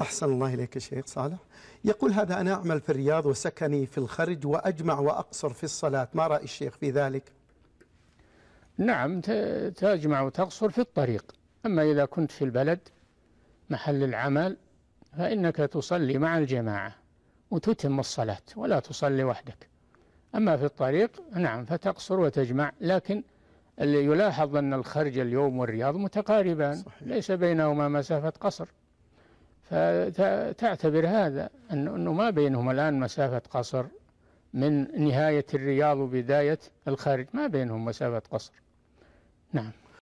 أحسن الله إليك شيخ صالح يقول هذا أنا أعمل في الرياض وسكني في الخرج وأجمع وأقصر في الصلاة ما رأي الشيخ في ذلك نعم تجمع وتقصر في الطريق أما إذا كنت في البلد محل العمل فإنك تصلي مع الجماعة وتتم الصلاة ولا تصلي وحدك أما في الطريق نعم فتقصر وتجمع لكن اللي يلاحظ أن الخرج اليوم والرياض متقاربان صحيح. ليس بينهما مسافة قصر فتعتبر هذا أنه ما بينهم الآن مسافة قصر من نهاية الرياض وبداية الخارج ما بينهم مسافة قصر نعم